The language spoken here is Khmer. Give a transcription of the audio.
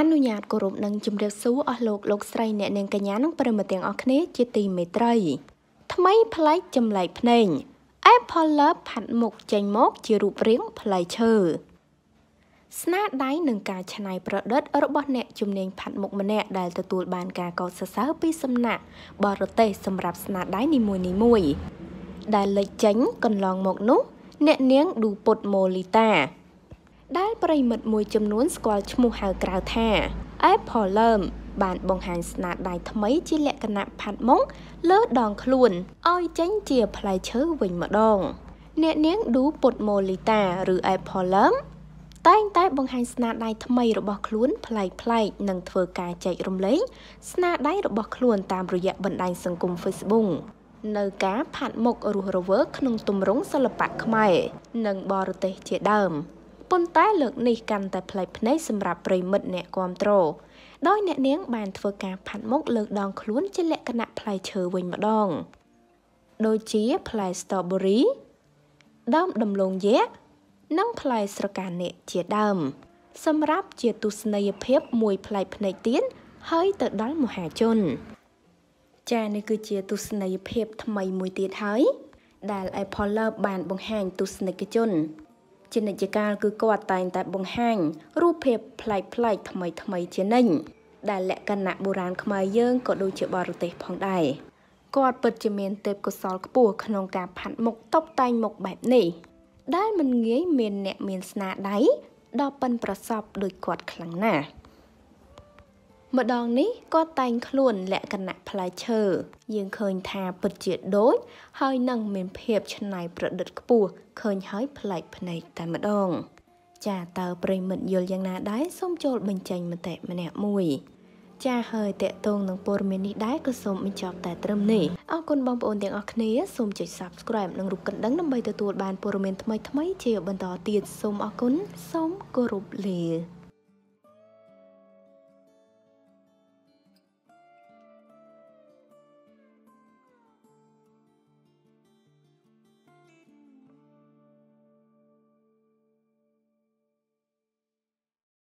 អនុញ្ញាតគោរពនិងជម្រាបសួរអស់លោកលោកស្រីអ្នកនាងកញ្ញានិងប្រិមត្តទាំងអស់គ្នាជាទីមេត្រី ថ្មីប្លែកចម្លែកភ្នែង Apple Love ផាត់មុខចេញមកជារូបរាងផ្លែឈើស្នាដៃនឹងការច្នៃប្រឌិតរបស់អ្នកជំនាញផាត់មុខម្នាក់ដែលទទួលបានការកោតសរសើរពីសំណាក់បរទេសសម្រាប់ស្នាដៃនីមួយនីមួយ ដែលលេចចេញកន្លងមកនោះ អ្នកនាងឌូពុតម៉ូលីតាដែលប្រិមិត្តមួយចំនួន ស្គាល់ឈ្មោះហៅក្រៅថា Apple Lerm បានបង្ហាញស្នាដៃថ្មីជាលក្ខណៈផាត់មុងលើដងខ្លួនឲ្យចេញជាផ្លែឈើវិញម្ដងអ្នកនាងឌូពុតម៉ូលីតាឬ Apple Lerm តែងតែបង្ហាញស្នាដៃថ្មីរបស់ខ្លួនប្លែកប្លែកនិងធ្វើការចែករំលែកស្នាដៃរបស់ខ្លួនតាមរយៈបណ្ដាញសង្គម Facebook នៅការផាត់មុខរស់រវើកក្នុងទម្រង់សិល្បៈខ្មែរនិងបរទេសជាដើម។ប៉ុន្តែលើកនេះកាន់តែប្លែកភ្នែកសម្រាប់ប្រិមិត្តអ្នកគ្រប់គ្រងដោយអ្នកនាងបានធ្វើការផាត់មុខលើកដងខ្លួនជាលក្ខណៈផ្លែឈើវិញម្ដង ដូចជាផ្លែ strawberry ដើមដំឡូងយក្សនិងផ្លែស្រកានាគជាដើមសម្រាប់ជាទស្សនីយភាពមួយផ្លែភ្នែកទៀតហើយទៅដល់មហាជនចានេះគឺជាទស្សនីយភាពថ្មីមួយទៀតហើយ ដែល Apple Lab បានបង្ហាញទស្សនិកជនជានិច្ចកាលគឺគាត់តែងតែបង្ហាញរូបភាពប្លែកប្លែកថ្មីថ្មីជានិច្ចដែលលក្ខណៈបុរាណខ្មែរយើងក៏ដូចជាបរទេសផងដែរគាត់ពិតជាមានទេពកោសលខ្ពស់ក្នុងការផាត់មុខតបតែងមុខបែបនេះដែលមិនងាយមានអ្នកមានស្នាដៃដល់ប៉ិនប្រសពដោយគាត់ខ្លាំងណាស់ម្ដងនេះគាត់តែងខ្លួនលក្ខណៈផ្លែឈើយើងឃើញថាពិតជាដូច ហើយនឹងមានភាពច្នៃ ប្រឌិតខ្ពស់ឃើញហើយប្លែកភ្នែកតែម្ដង ចាតើប្រិមិត្តយល់យ៉ាងណាដែរសូមចូលបញ្ចេញមតិម្នាក់មួយ ចាហើយតកតងនឹងព័ត៌មាននេះដែរក៏សូមបញ្ចប់តែត្រឹមនេះអរគុណបងប្អូនទាំងអស់គ្នាសូមចុច Subscribe និងរូបកណ្ដឹងដើម្បីទទួលបានព័ត៌មានថ្មីៗជាបន្តទៀតសូមអរគុណសូមគោរពលា